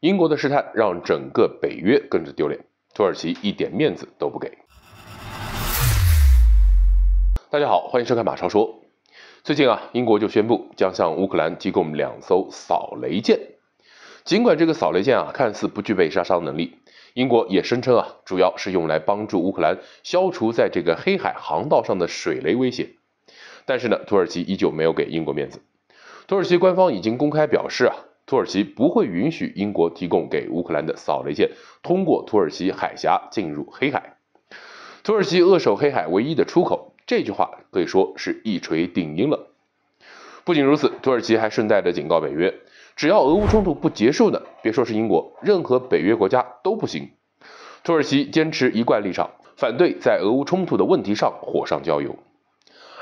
英国的试探让整个北约跟着丢脸，土耳其一点面子都不给。大家好，欢迎收看马超说。最近啊，英国就宣布将向乌克兰提供两艘扫雷舰，尽管这个扫雷舰啊看似不具备杀伤能力，英国也声称啊主要是用来帮助乌克兰消除在这个黑海航道上的水雷威胁。但是呢，土耳其依旧没有给英国面子，土耳其官方已经公开表示啊。土耳其不会允许英国提供给乌克兰的扫雷舰通过土耳其海峡进入黑海。土耳其扼守黑海唯一的出口，这句话可以说是一锤定音了。不仅如此，土耳其还顺带着警告北约：只要俄乌冲突不结束呢，别说是英国，任何北约国家都不行。土耳其坚持一贯立场，反对在俄乌冲突的问题上火上浇油。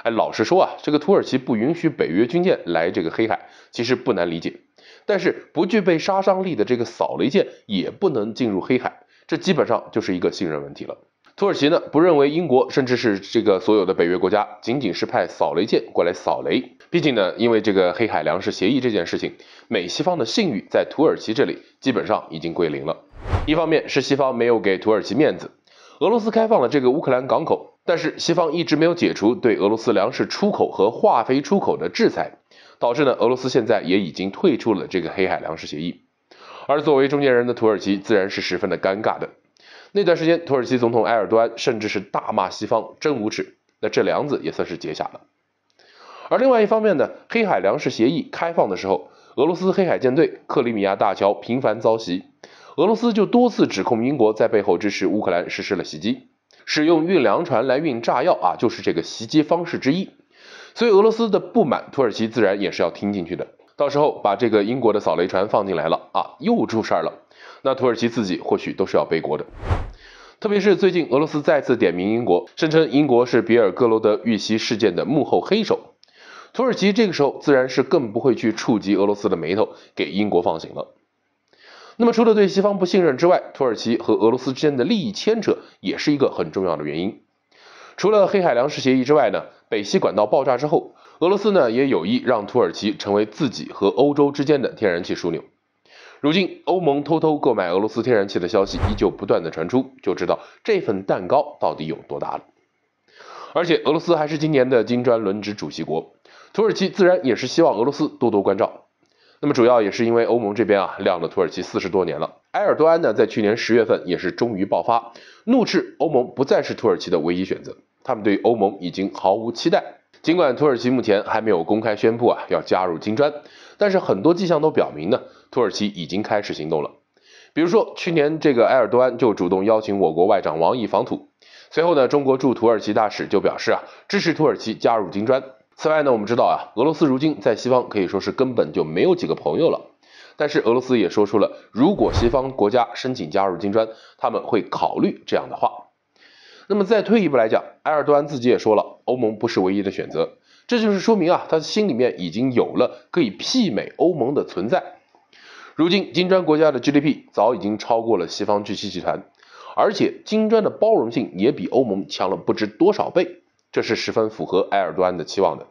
哎，老实说啊，这个土耳其不允许北约军舰来这个黑海，其实不难理解。但是不具备杀伤力的这个扫雷舰也不能进入黑海，这基本上就是一个信任问题了。土耳其呢不认为英国甚至是这个所有的北约国家仅仅是派扫雷舰过来扫雷，毕竟呢因为这个黑海粮食协议这件事情，美西方的信誉在土耳其这里基本上已经归零了。一方面是西方没有给土耳其面子，俄罗斯开放了这个乌克兰港口，但是西方一直没有解除对俄罗斯粮食出口和化肥出口的制裁。导致呢，俄罗斯现在也已经退出了这个黑海粮食协议，而作为中间人的土耳其自然是十分的尴尬的。那段时间，土耳其总统埃尔多安甚至是大骂西方真无耻，那这梁子也算是结下了。而另外一方面呢，黑海粮食协议开放的时候，俄罗斯黑海舰队、克里米亚大桥频繁遭袭，俄罗斯就多次指控英国在背后支持乌克兰实施了袭击，使用运粮船来运炸药啊，就是这个袭击方式之一。所以俄罗斯的不满，土耳其自然也是要听进去的。到时候把这个英国的扫雷船放进来了啊，又出事儿了，那土耳其自己或许都是要背锅的。特别是最近俄罗斯再次点名英国，声称英国是比尔格罗德遇袭事件的幕后黑手，土耳其这个时候自然是更不会去触及俄罗斯的眉头，给英国放行了。那么除了对西方不信任之外，土耳其和俄罗斯之间的利益牵扯也是一个很重要的原因。除了黑海粮食协议之外呢？北溪管道爆炸之后，俄罗斯呢也有意让土耳其成为自己和欧洲之间的天然气枢纽。如今，欧盟偷偷购买俄罗斯天然气的消息依旧不断的传出，就知道这份蛋糕到底有多大了。而且，俄罗斯还是今年的金砖轮值主席国，土耳其自然也是希望俄罗斯多多关照。那么，主要也是因为欧盟这边啊晾了土耳其四十多年了。埃尔多安呢在去年十月份也是终于爆发，怒斥欧盟不再是土耳其的唯一选择。他们对欧盟已经毫无期待。尽管土耳其目前还没有公开宣布啊要加入金砖，但是很多迹象都表明呢，土耳其已经开始行动了。比如说去年这个埃尔多安就主动邀请我国外长王毅访土，随后呢，中国驻土耳其大使就表示啊支持土耳其加入金砖。此外呢，我们知道啊，俄罗斯如今在西方可以说是根本就没有几个朋友了，但是俄罗斯也说出了如果西方国家申请加入金砖，他们会考虑这样的话。那么再退一步来讲，埃尔多安自己也说了，欧盟不是唯一的选择，这就是说明啊，他心里面已经有了可以媲美欧盟的存在。如今金砖国家的 GDP 早已经超过了西方巨企集团，而且金砖的包容性也比欧盟强了不知多少倍，这是十分符合埃尔多安的期望的。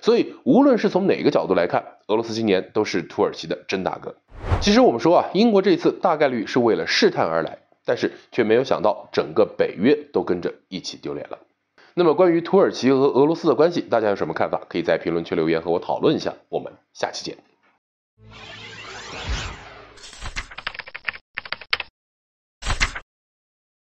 所以无论是从哪个角度来看，俄罗斯今年都是土耳其的真大哥。其实我们说啊，英国这次大概率是为了试探而来。但是却没有想到，整个北约都跟着一起丢脸了。那么关于土耳其和俄罗斯的关系，大家有什么看法？可以在评论区留言和我讨论一下。我们下期见。